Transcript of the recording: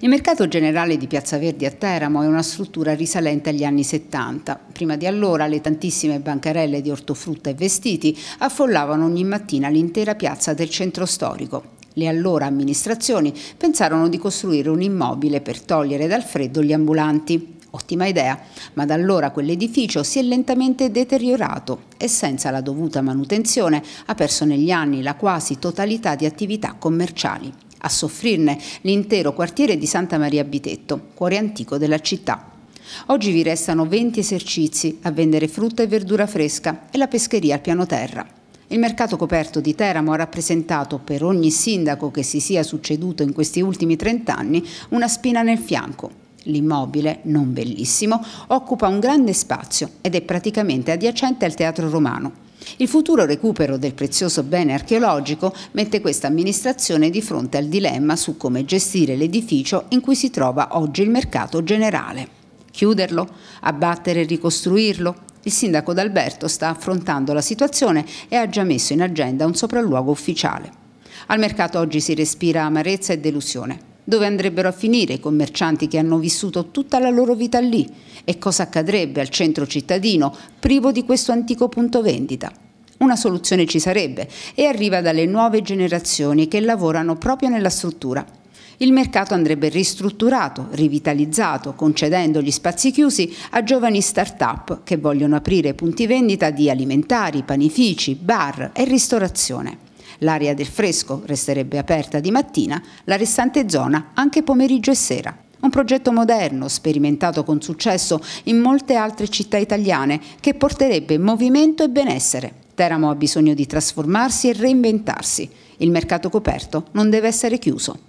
Il mercato generale di Piazza Verdi a Teramo è una struttura risalente agli anni 70. Prima di allora le tantissime bancarelle di ortofrutta e vestiti affollavano ogni mattina l'intera piazza del centro storico. Le allora amministrazioni pensarono di costruire un immobile per togliere dal freddo gli ambulanti. Ottima idea, ma da allora quell'edificio si è lentamente deteriorato e senza la dovuta manutenzione ha perso negli anni la quasi totalità di attività commerciali. A soffrirne l'intero quartiere di Santa Maria Bitetto, cuore antico della città. Oggi vi restano 20 esercizi a vendere frutta e verdura fresca e la pescheria al piano terra. Il mercato coperto di Teramo ha rappresentato per ogni sindaco che si sia succeduto in questi ultimi 30 anni una spina nel fianco. L'immobile, non bellissimo, occupa un grande spazio ed è praticamente adiacente al Teatro Romano. Il futuro recupero del prezioso bene archeologico mette questa amministrazione di fronte al dilemma su come gestire l'edificio in cui si trova oggi il mercato generale. Chiuderlo? Abbattere e ricostruirlo? Il sindaco d'Alberto sta affrontando la situazione e ha già messo in agenda un sopralluogo ufficiale. Al mercato oggi si respira amarezza e delusione. Dove andrebbero a finire i commercianti che hanno vissuto tutta la loro vita lì? E cosa accadrebbe al centro cittadino privo di questo antico punto vendita? Una soluzione ci sarebbe e arriva dalle nuove generazioni che lavorano proprio nella struttura. Il mercato andrebbe ristrutturato, rivitalizzato, concedendo gli spazi chiusi a giovani start-up che vogliono aprire punti vendita di alimentari, panifici, bar e ristorazione. L'area del fresco resterebbe aperta di mattina, la restante zona anche pomeriggio e sera. Un progetto moderno, sperimentato con successo in molte altre città italiane, che porterebbe movimento e benessere. Teramo ha bisogno di trasformarsi e reinventarsi. Il mercato coperto non deve essere chiuso.